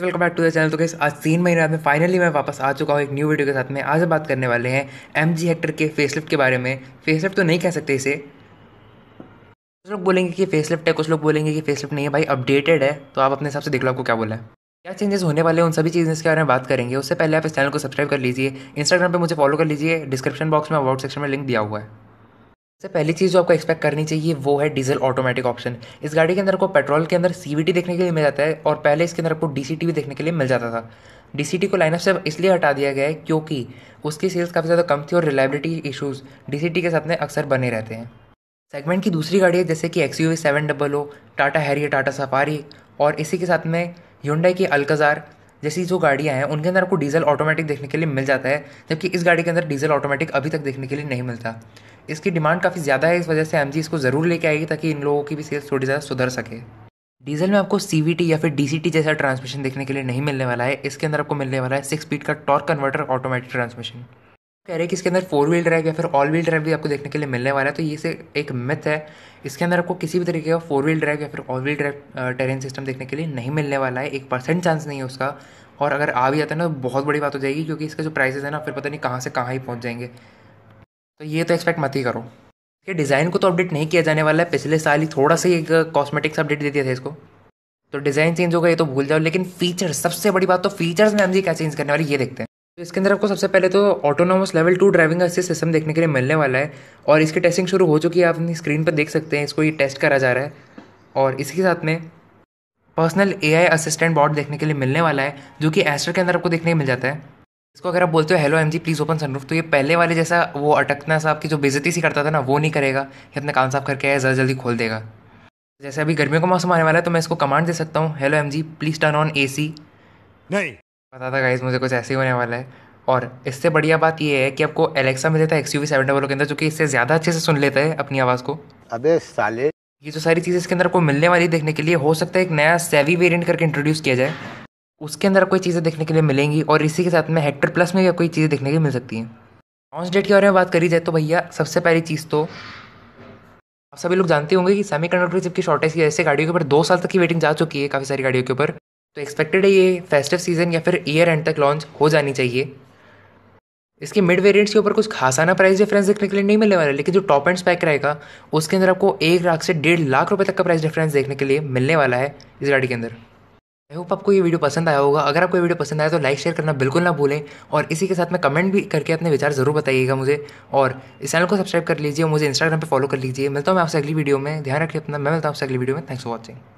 welcome back to the channel तो कैसे आज तीन महीने बाद में फाइनली मैं वापस आ चुका हूँ एक न्यू वीडियो के साथ में आज बात करने वाले हैं एम जी हेक्टर के फेसलिफ्ट के बारे में फेसलिफ्ट तो नहीं कह सकते इसे कुछ लोग बोलेंगे कि फेसलिफ्ट है कुछ लोग बोलेंगे कि फेसलिफ्ट नहीं है भाई अपडेटेड है तो आप अपने हिसाब से देख लो आपको क्या बोला है क्या चेंजेस होने वाले हैं उन सभी चीज़ें के बारे में बात करेंगे उससे पहले आप इस चैनल को सब्सक्राइब कर लीजिए इंस्टाग्राम पर मुझे फॉलो कर लीजिए डिस्क्रिप्शन बॉक्स में अबाउट सेक्शन में लिंक दिया हुआ है सबसे पहली चीज़ जो आपको एक्सपेक्ट करनी चाहिए वो है डीजल ऑटोमेटिक ऑप्शन इस गाड़ी के अंदर आपको पेट्रोल के अंदर सी देखने के लिए मिल जाता है और पहले इसके अंदर आपको डी भी देखने के लिए मिल जाता था डी को लाइनअप से इसलिए हटा दिया गया है क्योंकि उसकी सेल्स काफ़ी ज़्यादा कम थी और रिलायबिलिटी इशूज़ डी के साथ में अक्सर बने रहते हैं सेगमेंट की दूसरी गाड़ी है जैसे कि X U seven double O Tata Harrier Tata Safari और इसी के साथ में युंडा की अलकज़ार जैसी जो गाड़ियाँ हैं उनके अंदर आपको डीजल ऑटोमेटिक देखने के लिए मिल जाता है जबकि इस गाड़ी के अंदर डीजल ऑटोमेटिक अभी तक देखने के लिए नहीं मिलता इसकी डिमांड काफ़ी ज़्यादा है इस वजह से एम इसको ज़रूर लेके आएगी ताकि इन लोगों की भी सेल्स थोड़ी ज़्यादा सुधर सके डीजल में आपको सी या फिर डी जैसा ट्रांसमिशन देखने के लिए नहीं मिलने वाला है इसके अंदर आपको मिलने वाला है सिक्स स्पीड का टॉर्क कन्वर्टर ऑटोमेटिक ट्रांसमिशन कह रहे हैं कि इसके अंदर फोर व्हील ड्राइव या फिर ऑल व्हील ड्राइव भी आपको देखने के लिए मिलने वाला है तो ये से एक मिथ है इसके अंदर आपको किसी भी तरीके का फोर व्हील ड्राइव या फिर all wheel drive terrain system देखने के लिए नहीं मिलने वाला है एक परसेंट चांस नहीं है उसका और अगर आ भी जाता है ना तो बहुत बड़ी बात हो जाएगी क्योंकि इसका जो प्राइसेस है ना फिर पता नहीं कहाँ से कहाँ ही पहुँच जाएंगे तो ये तो एक्सपेक्ट मत ही करो इसके डिज़ाइन को तो अपडेट नहीं किया जाने वाला है पिछले साल ही थोड़ा सा एक कॉस्मेटिक्स अपडेट दे दिया था इसको तो डिज़ाइन चेंज होगा ये तो भूल जाओ लेकिन फीचर्स सबसे बड़ी बात तो फीचर्स में हम जी क्या चेंज करने वाली ये देखते हैं तो इसके अंदर आपको सबसे पहले तो autonomous level two driving assist system देखने के लिए मिलने वाला है और इसकी टेस्टिंग शुरू हो चुकी है आप अपनी स्क्रीन पर देख सकते हैं इसको ये टेस्ट करा जा रहा है और इसी के साथ में personal A I assistant bot देखने के लिए मिलने वाला है जो कि एस्टर के अंदर आपको देखने को मिल जाता है इसको अगर आप बोलते हो hello M G please open sunroof तो ये पहले वाले जैसा वो अटकना सा आपकी जो बेजती सी करता था ना वो नहीं करेगा ये अपना काम साफ करके आया ज़रा जल्दी खोल देगा जैसे अभी गर्मियों का मौसम आने वाला है तो मैं इसको कमांड दे सकता हूँ hello M G please turn on A C नहीं पता था गाइज मुझे कुछ ऐसे ही होने वाला है और इससे बढ़िया बात यह है कि आपको एलेक्सा मिलता देता है X U V seven double के अंदर जो कि इससे ज़्यादा अच्छे से सुन लेता है अपनी आवाज़ को अबे साले ये जो सारी चीज़ें इसके अंदर आपको मिलने वाली देखने के लिए हो सकता है एक नया सेवी वेरिएंट करके इंट्रोड्यूस किया जाए उसके अंदर कोई चीज़ें देखने के लिए मिलेंगी और इसी के साथ में हेक्टर प्लस में भी कोई चीज़ें देखने के लिए मिल सकती हैं लॉन्च डेट के बारे में बात करी जाए तो भैया सबसे पहली चीज़ तो आप सभी लोग जानते होंगे कि सेमी कंडक्टर चिप की शॉर्टेज की वजह से गाड़ियों के ऊपर दो साल तक की वेटिंग जा चुकी है काफ़ी सारी गाड़ियों के ऊपर तो एक्सपेक्टेड है ये फेस्टिव सीज़न या फिर ईयर एंड तक लॉन्च हो जानी चाहिए इसके मिड वेरिएंट्स के ऊपर कुछ खासाना प्राइस डिफरेंस देखने के लिए नहीं मिलने वाला लेकिन जो टॉप एंड पैक रहेगा उसके अंदर आपको एक लाख से डेढ़ लाख रुपये तक का प्राइस डिफरेंस देखने के लिए मिलने वाला है इस गाड़ी के अंदर आई होप आपको ये वीडियो पसंद आया होगा अगर आपको ये वीडियो पसंद आया तो लाइक शेयर करना बिल्कुल ना भूलें और इसी के साथ में कमेंट भी करके अपने विचार ज़रूर बताइएगा मुझे और इस चैनल को सब्सक्राइब कर लीजिए मुझे इंस्टाग्राम पर फॉलो कर लीजिए मिलता हूँ मैं आपसे अगली वीडियो में ध्यान रखिए अपना मैं मिलता हूँ आपसे अगली वीडियो में थैंक्स फॉर वॉचिंग